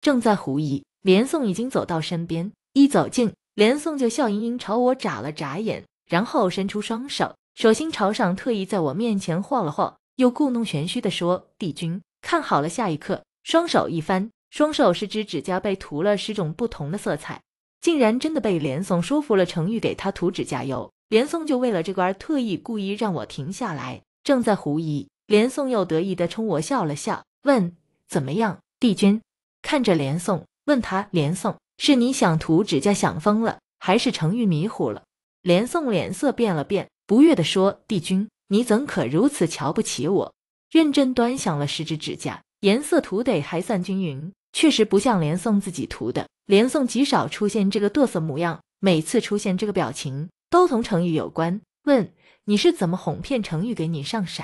正在狐疑，连宋已经走到身边，一走近，连宋就笑盈盈朝我眨了眨眼，然后伸出双手，手心朝上，特意在我面前晃了晃，又故弄玄虚的说：“帝君，看好了。”下一刻，双手一翻，双手十指指甲被涂了十种不同的色彩，竟然真的被连宋说服了。程昱给他涂指甲油，连宋就为了这而特意故意让我停下来。正在狐疑，连宋又得意的冲我笑了笑，问：“怎么样，帝君？”看着连宋，问他：“连宋，是你想涂指甲想疯了，还是程昱迷糊了？”连宋脸色变了变，不悦的说：“帝君，你怎可如此瞧不起我？”认真端详了十指指甲，颜色涂得还算均匀，确实不像连宋自己涂的。连宋极少出现这个嘚瑟模样，每次出现这个表情都同程昱有关。问你是怎么哄骗程昱给你上色？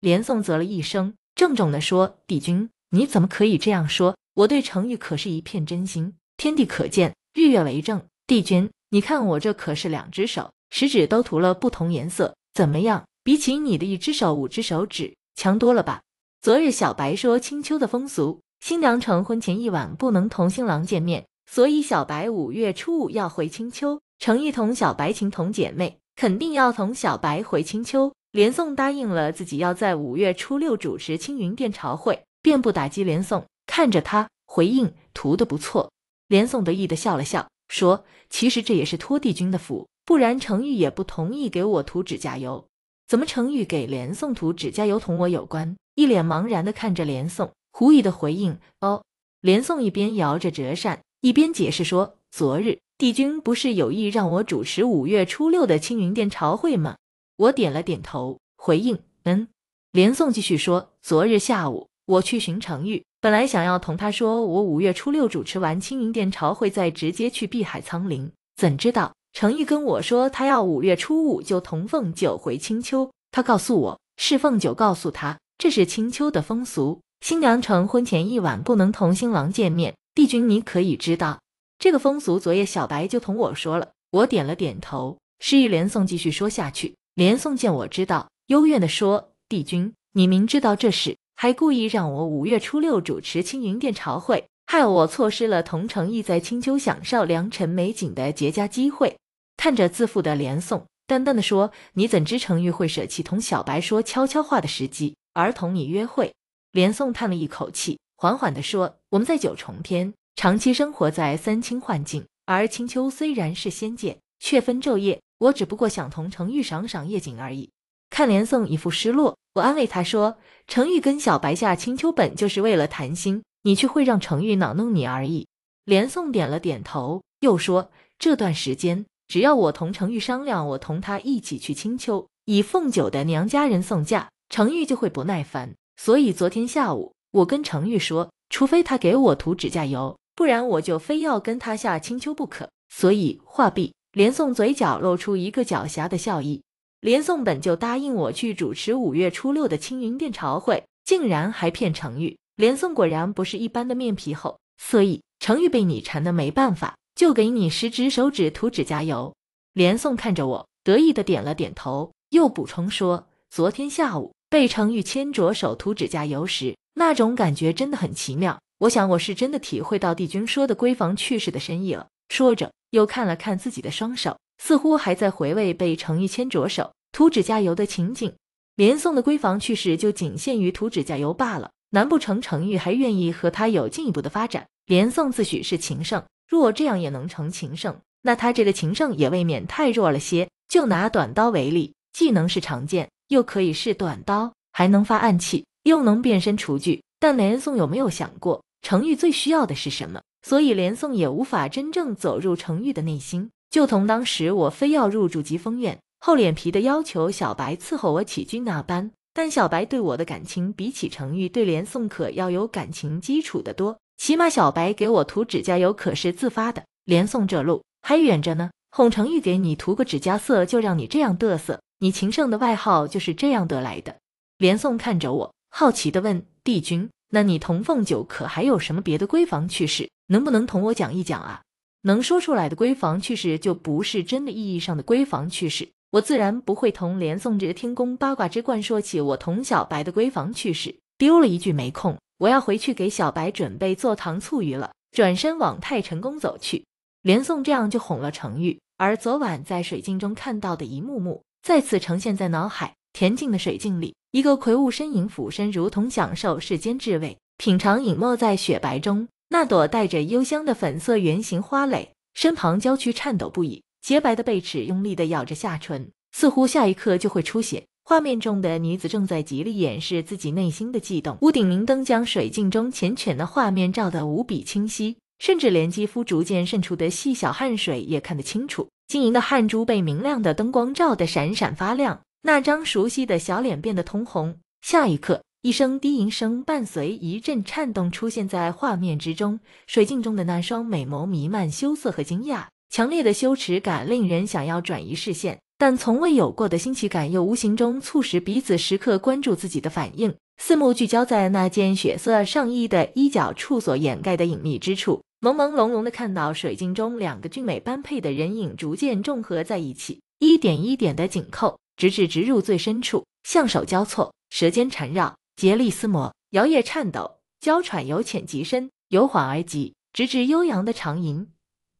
连宋啧了一声，郑重的说：“帝君，你怎么可以这样说？”我对成玉可是一片真心，天地可见，日月为证。帝君，你看我这可是两只手，食指都涂了不同颜色，怎么样？比起你的一只手五只手指强多了吧？昨日小白说青丘的风俗，新娘成婚前一晚不能同新郎见面，所以小白五月初五要回青丘。成玉同小白情同姐妹，肯定要同小白回青丘。连宋答应了自己要在五月初六主持青云殿朝会，便不打击连宋。看着他回应涂的不错，连宋得意的笑了笑，说：“其实这也是托帝君的福，不然程昱也不同意给我涂指甲油。”怎么程昱给连宋涂指甲油同我有关？一脸茫然的看着连宋，狐疑的回应：“哦。”连宋一边摇着折扇，一边解释说：“昨日帝君不是有意让我主持五月初六的青云殿朝会吗？”我点了点头，回应：“嗯。”连宋继续说：“昨日下午我去寻程昱。”本来想要同他说，我五月初六主持完青云殿朝会，再直接去碧海苍陵。怎知道程毅跟我说，他要五月初五就同凤九回青丘。他告诉我，是凤九告诉他，这是青丘的风俗，新娘成婚前一晚不能同新郎见面。帝君，你可以知道这个风俗。昨夜小白就同我说了，我点了点头，示意连宋继续说下去。连宋见我知道，幽怨的说，帝君，你明知道这事。还故意让我五月初六主持青云殿朝会，害我错失了同程意在青丘享受良辰美景的绝佳机会。看着自负的连宋，淡淡的说：“你怎知程玉会舍弃同小白说悄悄话的时机，而同你约会？”连宋叹了一口气，缓缓的说：“我们在九重天长期生活在三清幻境，而青丘虽然是仙界，却分昼夜。我只不过想同程玉赏赏夜景而已。”看连宋一副失落，我安慰他说：“程玉跟小白下青丘本就是为了谈心，你去会让程玉恼怒你而已。”连宋点了点头，又说：“这段时间只要我同程玉商量，我同他一起去青丘，以凤九的娘家人送嫁，程玉就会不耐烦。所以昨天下午我跟程玉说，除非他给我涂指甲油，不然我就非要跟他下青丘不可。”所以画毕，连宋嘴角露出一个狡黠的笑意。连宋本就答应我去主持五月初六的青云殿朝会，竟然还骗程昱。连宋果然不是一般的面皮厚，所以程昱被你缠得没办法，就给你十指手指涂指甲油。连宋看着我，得意的点了点头，又补充说：“昨天下午被程昱牵着手涂指甲油时，那种感觉真的很奇妙。我想我是真的体会到帝君说的‘闺房去事’的深意了。”说着，又看了看自己的双手，似乎还在回味被程昱牵着手。涂指甲油的情景，连宋的闺房趣事就仅限于涂指甲油罢了。难不成程昱还愿意和他有进一步的发展？连宋自诩是情圣，若这样也能成情圣，那他这个情圣也未免太弱了些。就拿短刀为例，既能是长剑，又可以是短刀，还能发暗器，又能变身厨具。但连宋有没有想过，程昱最需要的是什么？所以连宋也无法真正走入程昱的内心。就同当时我非要入住疾风院。厚脸皮的要求小白伺候我起居那般，但小白对我的感情比起程昱对连宋可要有感情基础的多，起码小白给我涂指甲油可是自发的。连宋这路还远着呢，哄程昱给你涂个指甲色就让你这样得瑟，你情圣的外号就是这样得来的。连宋看着我，好奇的问：“帝君，那你同凤九可还有什么别的闺房趣事，能不能同我讲一讲啊？”能说出来的闺房趣事就不是真的意义上的闺房趣事。我自然不会同连宋这天宫八卦之冠说起我同小白的闺房趣事，丢了一句没空，我要回去给小白准备做糖醋鱼了，转身往太晨宫走去。连宋这样就哄了程玉，而昨晚在水镜中看到的一幕幕再次呈现在脑海。恬静的水镜里，一个魁梧身影俯身，如同享受世间至味，品尝隐没在雪白中那朵带着幽香的粉色圆形花蕾，身旁娇躯颤抖不已。洁白的背齿用力地咬着下唇，似乎下一刻就会出血。画面中的女子正在极力掩饰自己内心的悸动。屋顶明灯将水镜中缱绻的画面照得无比清晰，甚至连肌肤逐渐渗出的细小汗水也看得清楚。晶莹的汗珠被明亮的灯光照得闪闪发亮，那张熟悉的小脸变得通红。下一刻，一声低吟声伴随一阵颤动出现在画面之中，水镜中的那双美眸弥漫羞涩和惊讶。强烈的羞耻感令人想要转移视线，但从未有过的新奇感又无形中促使彼此时刻关注自己的反应。四目聚焦在那件血色上衣的衣角处所掩盖的隐秘之处，朦朦胧胧的看到水镜中两个俊美般配的人影逐渐重合在一起，一点一点的紧扣，直至直入最深处，相手交错，舌尖缠绕，竭力撕磨，摇曳颤抖，娇喘由浅及深，由缓而急，直至悠扬的长吟。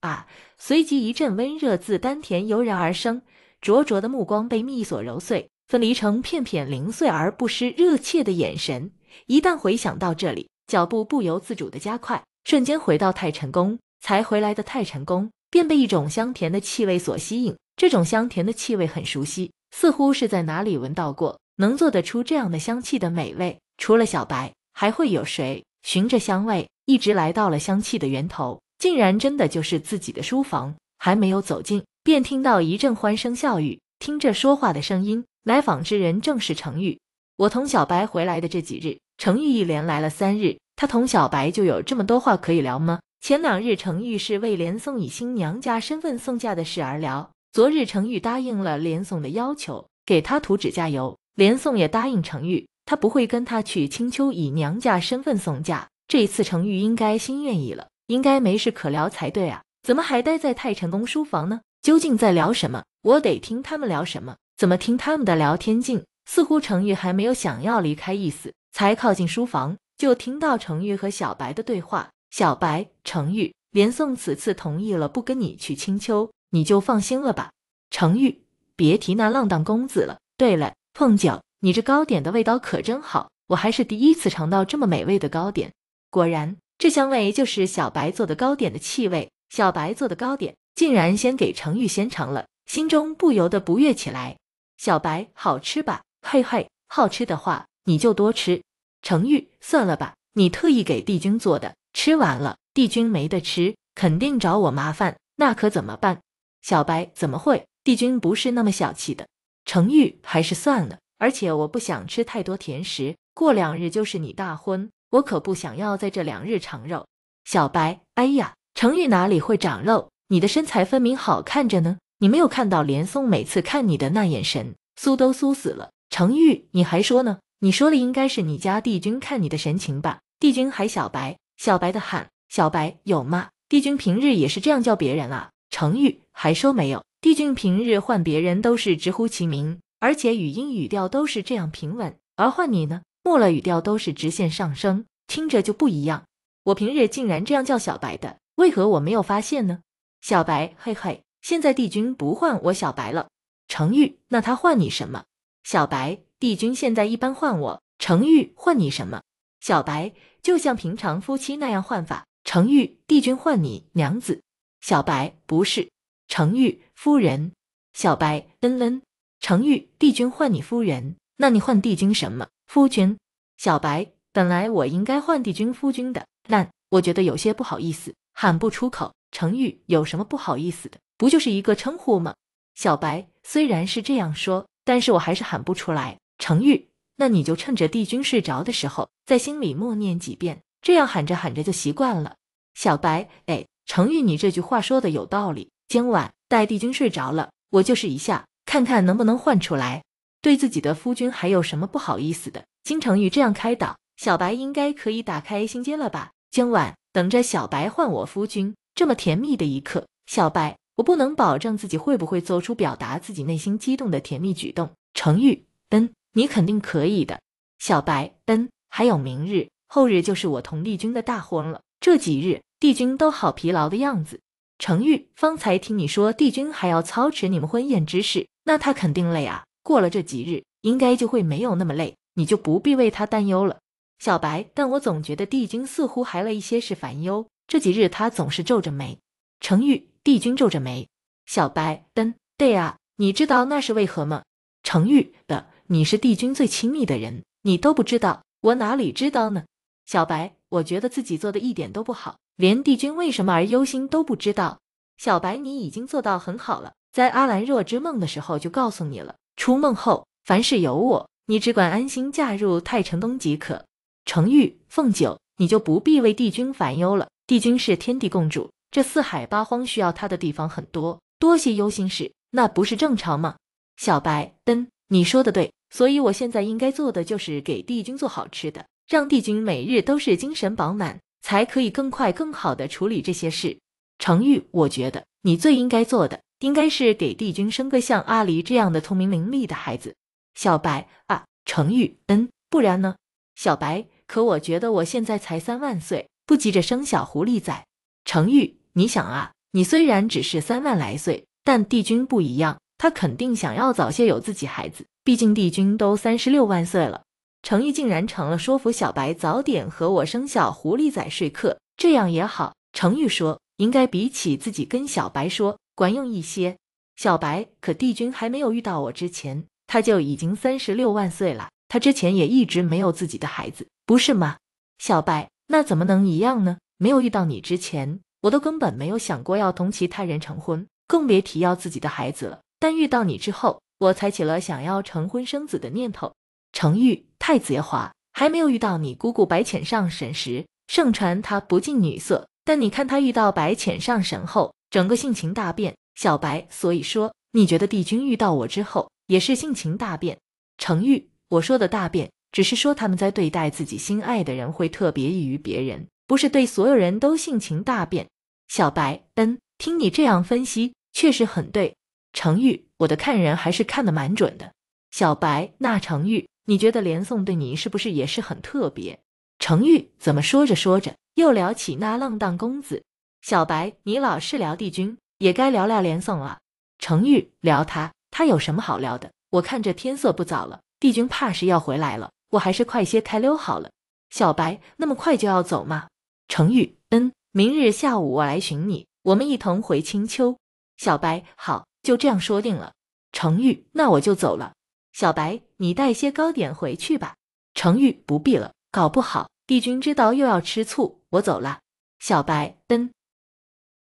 啊！随即一阵温热自丹田油然而生，灼灼的目光被蜜所揉碎，分离成片片零碎而不失热切的眼神。一旦回想到这里，脚步不由自主的加快，瞬间回到太晨宫。才回来的太晨宫便被一种香甜的气味所吸引，这种香甜的气味很熟悉，似乎是在哪里闻到过。能做得出这样的香气的美味，除了小白，还会有谁？循着香味，一直来到了香气的源头。竟然真的就是自己的书房，还没有走进，便听到一阵欢声笑语。听着说话的声音，来访之人正是程玉。我同小白回来的这几日，程玉一连来了三日。他同小白就有这么多话可以聊吗？前两日程玉是为连宋以新娘家身份送嫁的事而聊，昨日程玉答应了连宋的要求，给他涂指甲油。连宋也答应程玉，他不会跟他去青丘以娘家身份送嫁。这一次程玉应该心愿意了。应该没事可聊才对啊，怎么还待在太晨宫书房呢？究竟在聊什么？我得听他们聊什么，怎么听他们的聊天劲？似乎程玉还没有想要离开意思，才靠近书房，就听到程玉和小白的对话。小白，程玉，连宋此次同意了不跟你去青丘，你就放心了吧。程玉，别提那浪荡公子了。对了，凤九，你这糕点的味道可真好，我还是第一次尝到这么美味的糕点，果然。这香味就是小白做的糕点的气味。小白做的糕点竟然先给程玉先尝了，心中不由得不悦起来。小白，好吃吧？嘿嘿，好吃的话你就多吃。程玉，算了吧，你特意给帝君做的，吃完了帝君没得吃，肯定找我麻烦，那可怎么办？小白怎么会？帝君不是那么小气的。程玉，还是算了，而且我不想吃太多甜食。过两日就是你大婚。我可不想要在这两日长肉，小白。哎呀，程玉哪里会长肉？你的身材分明好看着呢。你没有看到连宋每次看你的那眼神，酥都酥死了。程玉，你还说呢？你说的应该是你家帝君看你的神情吧？帝君还小白，小白的喊小白有吗？帝君平日也是这样叫别人啊。程玉还说没有，帝君平日唤别人都是直呼其名，而且语音语调都是这样平稳，而唤你呢？末了语调都是直线上升，听着就不一样。我平日竟然这样叫小白的，为何我没有发现呢？小白，嘿嘿，现在帝君不唤我小白了。程玉，那他唤你什么？小白，帝君现在一般唤我程玉，唤你什么？小白，就像平常夫妻那样唤法。程玉，帝君唤你娘子。小白不是，程玉夫人。小白，嗯嗯。程玉，帝君唤你夫人，那你唤帝君什么？夫君，小白，本来我应该唤帝君夫君的，但我觉得有些不好意思，喊不出口。程玉，有什么不好意思的？不就是一个称呼吗？小白虽然是这样说，但是我还是喊不出来。程玉，那你就趁着帝君睡着的时候，在心里默念几遍，这样喊着喊着就习惯了。小白，哎，程玉，你这句话说的有道理。今晚待帝君睡着了，我就试一下，看看能不能换出来。对自己的夫君还有什么不好意思的？金成玉这样开导小白，应该可以打开心结了吧？今晚等着小白换我夫君，这么甜蜜的一刻，小白，我不能保证自己会不会做出表达自己内心激动的甜蜜举动。成玉，嗯，你肯定可以的。小白，嗯，还有明日、后日就是我同帝君的大婚了，这几日帝君都好疲劳的样子。成玉，方才听你说帝君还要操持你们婚宴之事，那他肯定累啊。过了这几日，应该就会没有那么累，你就不必为他担忧了，小白。但我总觉得帝君似乎还了一些事烦忧，这几日他总是皱着眉。程玉，帝君皱着眉。小白，嗯，对啊，你知道那是为何吗？程玉的，你是帝君最亲密的人，你都不知道，我哪里知道呢？小白，我觉得自己做的一点都不好，连帝君为什么而忧心都不知道。小白，你已经做到很好了，在阿兰若之梦的时候就告诉你了。出梦后，凡事有我，你只管安心嫁入太城东即可。成玉、凤九，你就不必为帝君烦忧了。帝君是天地共主，这四海八荒需要他的地方很多，多些忧心事，那不是正常吗？小白，嗯，你说的对。所以我现在应该做的就是给帝君做好吃的，让帝君每日都是精神饱满，才可以更快更好的处理这些事。成玉，我觉得你最应该做的。应该是给帝君生个像阿狸这样的聪明伶俐的孩子，小白啊，程玉，嗯，不然呢？小白，可我觉得我现在才三万岁，不急着生小狐狸仔。程玉，你想啊，你虽然只是三万来岁，但帝君不一样，他肯定想要早些有自己孩子，毕竟帝君都三十六万岁了。程玉竟然成了说服小白早点和我生小狐狸仔说客，这样也好。程玉说，应该比起自己跟小白说。管用一些，小白。可帝君还没有遇到我之前，他就已经三十六万岁了。他之前也一直没有自己的孩子，不是吗？小白，那怎么能一样呢？没有遇到你之前，我都根本没有想过要同其他人成婚，更别提要自己的孩子了。但遇到你之后，我才起了想要成婚生子的念头。程玉，太子夜华还没有遇到你姑姑白浅上神时，盛传她不近女色。但你看他遇到白浅上神后，整个性情大变。小白，所以说你觉得帝君遇到我之后，也是性情大变？程玉，我说的大变，只是说他们在对待自己心爱的人会特别异于别人，不是对所有人都性情大变。小白，嗯，听你这样分析，确实很对。程玉，我的看人还是看得蛮准的。小白，那程玉，你觉得连宋对你是不是也是很特别？程玉，怎么说着说着？又聊起那浪荡公子小白，你老是聊帝君，也该聊聊连宋了。程玉，聊他，他有什么好聊的？我看这天色不早了，帝君怕是要回来了，我还是快些开溜好了。小白，那么快就要走吗？程玉，嗯，明日下午我来寻你，我们一同回青丘。小白，好，就这样说定了。程玉，那我就走了。小白，你带些糕点回去吧。程玉，不必了，搞不好。帝君知道又要吃醋，我走了。小白，嗯。